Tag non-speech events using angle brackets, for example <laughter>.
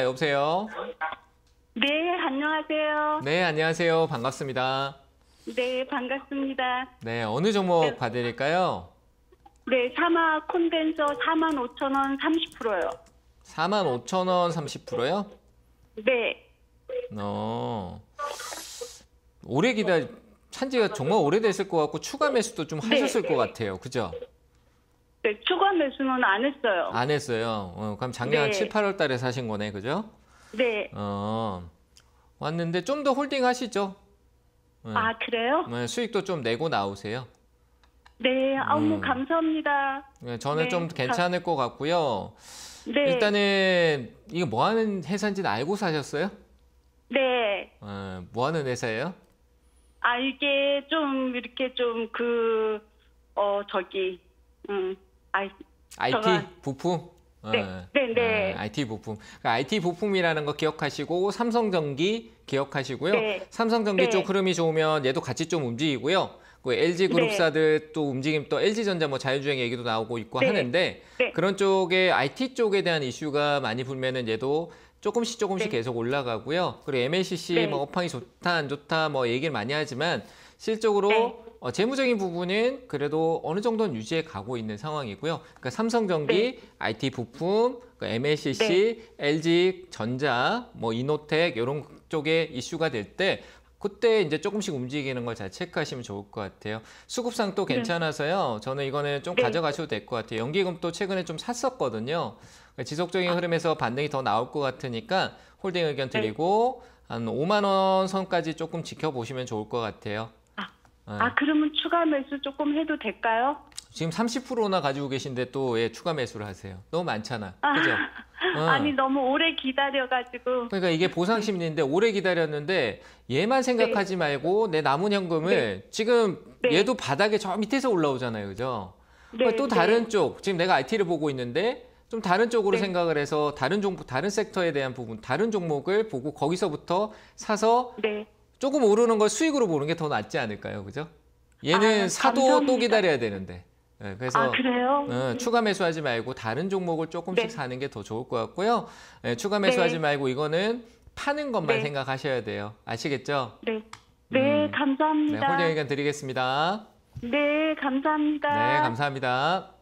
아, 여보세요. 네, 안녕하세요. 네, 안녕하세요. 반갑습니다. 네, 반갑습니다. 네, 어느 종목 네. 봐드릴까요? 네, 사마 콘덴서 4만 5천 원 30%요. 4만 5천 원 30%요? 네. 어. 오래 기다 찬지가 정말 오래됐을 것 같고 추가 매수도 좀 네. 하셨을 네. 것 같아요. 그죠? 네, 추가 매수는 안 했어요. 안 했어요. 어, 그럼 작년 네. 7, 8월 달에 사신 거네, 그죠? 네. 어, 왔는데 좀 더 홀딩 하시죠. 네. 아, 그래요? 네, 수익도 좀 내고 나오세요. 네, 아우, 음. 감사합니다. 네, 저는 네, 좀 괜찮을 것 같고요. 네. 일단은 이거 뭐 하는 회사인지는 알고 사셨어요? 네. 어, 뭐 하는 회사예요? 아, 이게 좀 이렇게 좀 그, 어, 저기, 음. 아이, IT 저가... 부품? 네, 어. 네, 네, 네. 아, IT 부품. 그러니까 IT 부품이라는 거 기억하시고 삼성전기 기억하시고요. 네. 삼성전기 네. 쪽 흐름이 좋으면 얘도 같이 좀 움직이고요. 그 LG 네. 그룹사들 네. 또 움직임 또 LG전자 뭐 자율주행 얘기도 나오고 있고 네. 하는데 그런 쪽에 IT 쪽에 대한 이슈가 많이 불면은 얘도 조금씩 조금씩 네. 계속 올라가고요. 그리고 MLCC 네. 뭐 업황이 좋다 안 좋다 뭐 얘기를 많이 하지만 실적으로 네. 어, 재무적인 부분은 그래도 어느 정도는 유지해 가고 있는 상황이고요. 그러니까 삼성전기, IT 네. 부품, 그 MLCC, LG 전자, 뭐 이노텍 이런 쪽에 이슈가 될 때 그때 이제 조금씩 움직이는 걸 잘 체크하시면 좋을 것 같아요. 수급상 또 네. 괜찮아서요. 저는 이거는 좀 네. 가져가셔도 될 것 같아요. 연기금또 최근에 좀 샀었거든요. 그러니까 지속적인 아. 흐름에서 반등이 더 나올 것 같으니까 홀딩 의견 네. 드리고 한 5만 원 선까지 조금 지켜보시면 좋을 것 같아요. 아, 네. 아 그러면 추가 매수 조금 해도 될까요? 지금 30%나 가지고 계신데 또 예, 추가 매수를 하세요. 너무 많잖아. 아. 그죠? 아, <laughs> 어. 아니 너무 오래 기다려가지고. 그러니까 이게 보상 심리인데 오래 기다렸는데 얘만 생각하지 네. 말고 내 남은 현금을 네. 지금 네. 얘도 바닥에 저 밑에서 올라오잖아요, 그죠? 그또 네, 다른 쪽 지금 내가 IT를 보고 있는데 좀 다른 쪽으로 네. 생각을 해서 다른 종목 다른 섹터에 대한 부분, 다른 종목을 보고 거기서부터 사서 네. 조금 오르는 걸 수익으로 보는 게 더 낫지 않을까요? 그죠? 얘는 아, 사도 또 기다려야 되는데. 네, 그래서 아, 어, 음. 추가 매수하지 말고 다른 종목을 조금씩 네. 사는 게 더 좋을 것 같고요. 네, 추가 네. 매수하지 말고 이거는 파는 것만 생각하셔야 돼요. 아시겠죠? 네. 네, 음, 감사합니다. 네, 홀딩 의견 드리겠습니다. 네, 감사합니다. 네, 감사합니다.